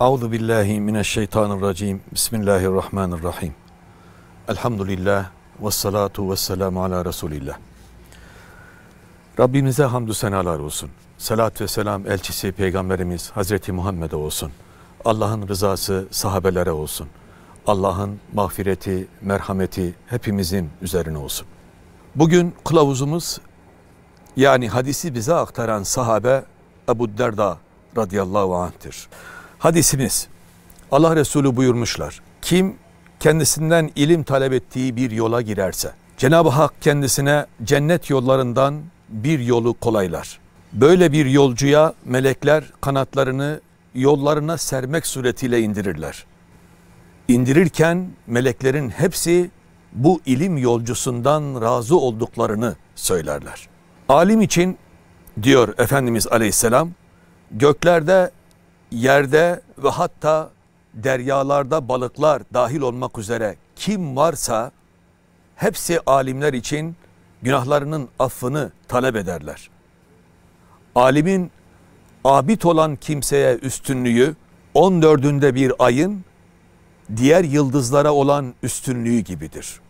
Euzu billahi mineşşeytanirracim. Bismillahirrahmanirrahim. Elhamdülillah ve salatu ve selamu ala Resulillah. Rabbimize hamdü senalar olsun. Salat ve selam elçisi Peygamberimiz Hazreti Muhammed'e olsun. Allah'ın rızası sahabelere olsun. Allah'ın mağfireti, merhameti hepimizin üzerine olsun. Bugün kılavuzumuz yani hadisi bize aktaran sahabe Ebu Derda radıyallahu anh'tir. Hadisimiz Allah Resulü buyurmuşlar. Kim kendisinden ilim talep ettiği bir yola girerse Cenab-ı Hak kendisine cennet yollarından bir yolu kolaylar. Böyle bir yolcuya melekler kanatlarını yollarına sermek suretiyle indirirler. İndirirken meleklerin hepsi bu ilim yolcusundan razı olduklarını söylerler. Alim için diyor Efendimiz Aleyhisselam göklerde yerde ve hatta deryalarda balıklar dahil olmak üzere kim varsa hepsi alimler için günahlarının affını talep ederler. Alimin abit olan kimseye üstünlüğü 14'ünde bir ayın diğer yıldızlara olan üstünlüğü gibidir.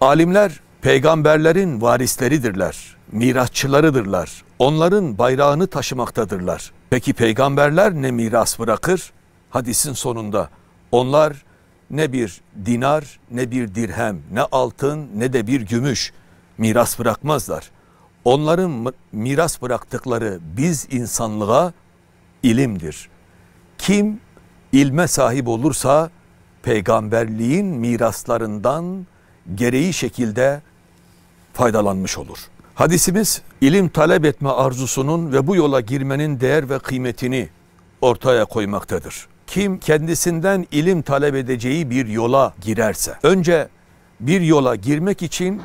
Alimler Peygamberlerin varisleridirler, mirasçılarıdırlar. Onların bayrağını taşımaktadırlar. Peki peygamberler ne miras bırakır? Hadisin sonunda onlar ne bir dinar ne bir dirhem ne altın ne de bir gümüş miras bırakmazlar. Onların miras bıraktıkları biz insanlığa ilimdir. Kim ilme sahip olursa peygamberliğin miraslarından gereği şekilde faydalanmış olur. Hadisimiz ilim talep etme arzusunun ve bu yola girmenin değer ve kıymetini ortaya koymaktadır. Kim kendisinden ilim talep edeceği bir yola girerse önce bir yola girmek için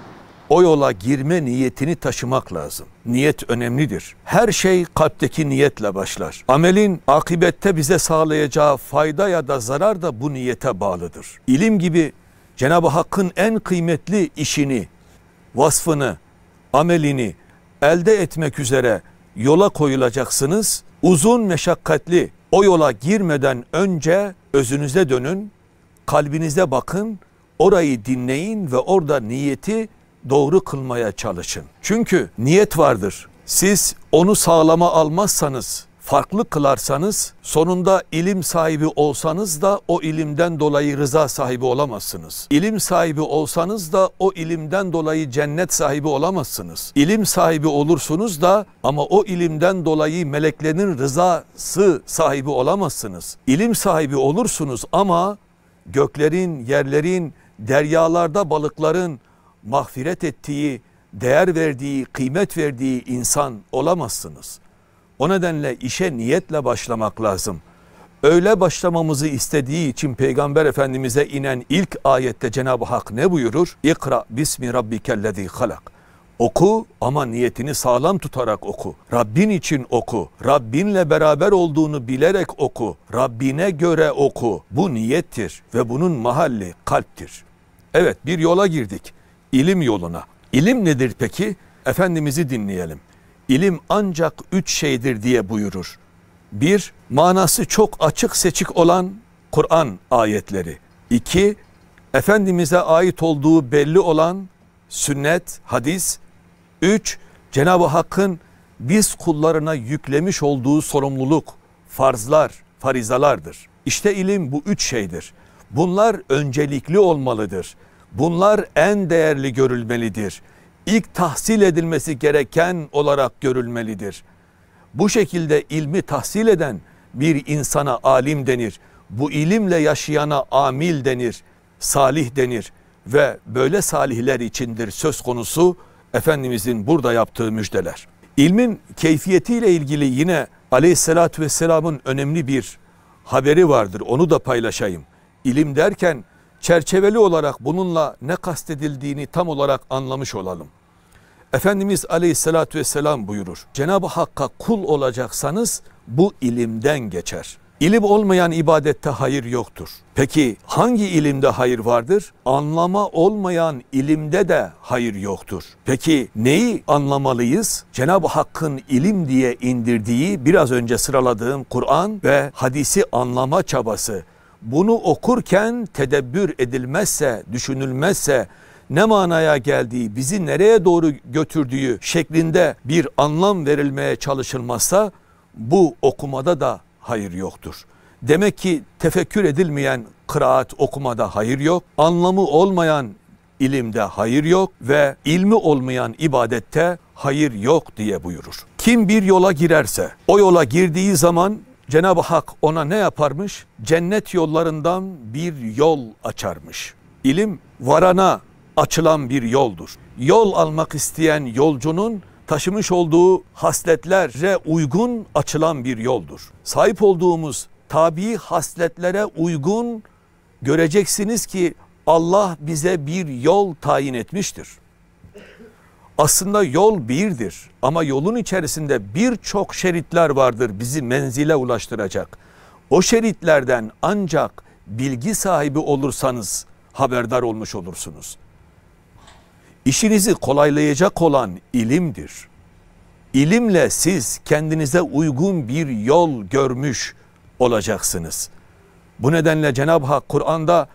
o yola girme niyetini taşımak lazım. Niyet önemlidir. Her şey kalpteki niyetle başlar. Amelin akibette bize sağlayacağı fayda ya da zarar da bu niyete bağlıdır. İlim gibi Cenab-ı Hakk'ın en kıymetli işini vasfını, amelini elde etmek üzere yola koyulacaksınız. Uzun meşakkatli o yola girmeden önce özünüze dönün, kalbinize bakın, orayı dinleyin ve orada niyeti doğru kılmaya çalışın. Çünkü niyet vardır. Siz onu sağlama almazsanız farklı kılarsanız sonunda ilim sahibi olsanız da o ilimden dolayı rıza sahibi olamazsınız. İlim sahibi olsanız da o ilimden dolayı cennet sahibi olamazsınız. İlim sahibi olursunuz da ama o ilimden dolayı meleklerin rızası sahibi olamazsınız. İlim sahibi olursunuz ama göklerin, yerlerin, deryalarda balıkların mahfiret ettiği, değer verdiği, kıymet verdiği insan olamazsınız. O nedenle işe niyetle başlamak lazım. Öyle başlamamızı istediği için Peygamber Efendimiz'e inen ilk ayette Cenab-ı Hak ne buyurur? İkra bismi rabbikellezi halak. Oku ama niyetini sağlam tutarak oku. Rabbin için oku. Rabbinle beraber olduğunu bilerek oku. Rabbine göre oku. Bu niyettir ve bunun mahalli kalptir. Evet bir yola girdik. İlim yoluna. İlim nedir peki? Efendimiz'i dinleyelim ilim ancak üç şeydir diye buyurur. Bir, manası çok açık seçik olan Kur'an ayetleri. İki, Efendimiz'e ait olduğu belli olan sünnet, hadis. Üç, Cenab-ı Hakk'ın biz kullarına yüklemiş olduğu sorumluluk, farzlar, farizalardır. İşte ilim bu üç şeydir. Bunlar öncelikli olmalıdır. Bunlar en değerli görülmelidir ilk tahsil edilmesi gereken olarak görülmelidir. Bu şekilde ilmi tahsil eden bir insana alim denir. Bu ilimle yaşayana amil denir, salih denir ve böyle salihler içindir söz konusu Efendimizin burada yaptığı müjdeler. İlmin keyfiyetiyle ilgili yine aleyhissalatü vesselamın önemli bir haberi vardır. Onu da paylaşayım. İlim derken çerçeveli olarak bununla ne kastedildiğini tam olarak anlamış olalım. Efendimiz Aleyhisselatü vesselam buyurur. Cenab-ı Hakk'a kul olacaksanız bu ilimden geçer. İlim olmayan ibadette hayır yoktur. Peki hangi ilimde hayır vardır? Anlama olmayan ilimde de hayır yoktur. Peki neyi anlamalıyız? Cenab-ı Hakk'ın ilim diye indirdiği biraz önce sıraladığım Kur'an ve hadisi anlama çabası. Bunu okurken tedebbür edilmezse, düşünülmezse, ne manaya geldiği, bizi nereye doğru götürdüğü şeklinde bir anlam verilmeye çalışılmazsa bu okumada da hayır yoktur. Demek ki tefekkür edilmeyen kıraat okumada hayır yok. Anlamı olmayan ilimde hayır yok ve ilmi olmayan ibadette hayır yok diye buyurur. Kim bir yola girerse o yola girdiği zaman Cenab-ı Hak ona ne yaparmış? Cennet yollarından bir yol açarmış. İlim varana açılan bir yoldur. Yol almak isteyen yolcunun taşımış olduğu hasletlere uygun açılan bir yoldur. Sahip olduğumuz tabi hasletlere uygun göreceksiniz ki Allah bize bir yol tayin etmiştir. Aslında yol birdir ama yolun içerisinde birçok şeritler vardır bizi menzile ulaştıracak. O şeritlerden ancak bilgi sahibi olursanız haberdar olmuş olursunuz. İşinizi kolaylayacak olan ilimdir. İlimle siz kendinize uygun bir yol görmüş olacaksınız. Bu nedenle Cenab-ı Hak Kur'an'da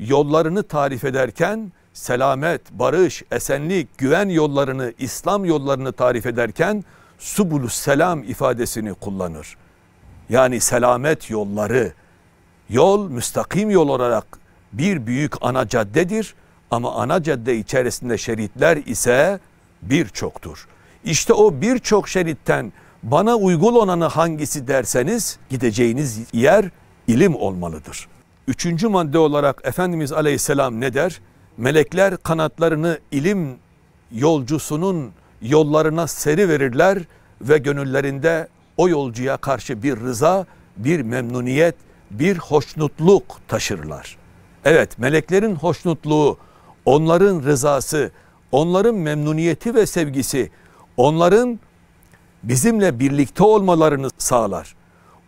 yollarını tarif ederken selamet, barış, esenlik, güven yollarını, İslam yollarını tarif ederken subulü selam ifadesini kullanır. Yani selamet yolları, yol müstakim yol olarak bir büyük ana caddedir.'' Ama ana cadde içerisinde şeritler ise birçoktur. İşte o birçok şeritten bana uygun olanı hangisi derseniz gideceğiniz yer ilim olmalıdır. Üçüncü madde olarak Efendimiz aleyhisselam ne der? Melekler kanatlarını ilim yolcusunun yollarına seri verirler ve gönüllerinde o yolcuya karşı bir rıza, bir memnuniyet, bir hoşnutluk taşırlar. Evet meleklerin hoşnutluğu onların rızası, onların memnuniyeti ve sevgisi, onların bizimle birlikte olmalarını sağlar.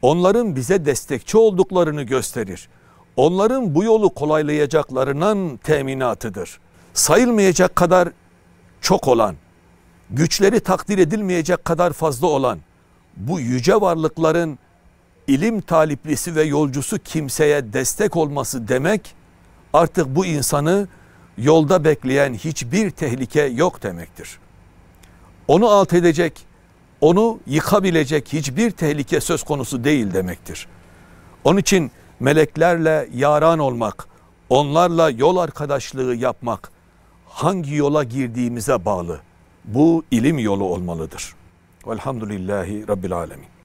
Onların bize destekçi olduklarını gösterir. Onların bu yolu kolaylayacaklarının teminatıdır. Sayılmayacak kadar çok olan, güçleri takdir edilmeyecek kadar fazla olan bu yüce varlıkların ilim taliplisi ve yolcusu kimseye destek olması demek artık bu insanı yolda bekleyen hiçbir tehlike yok demektir. Onu alt edecek, onu yıkabilecek hiçbir tehlike söz konusu değil demektir. Onun için meleklerle yaran olmak, onlarla yol arkadaşlığı yapmak hangi yola girdiğimize bağlı. Bu ilim yolu olmalıdır. Velhamdülillahi Rabbil Alemin.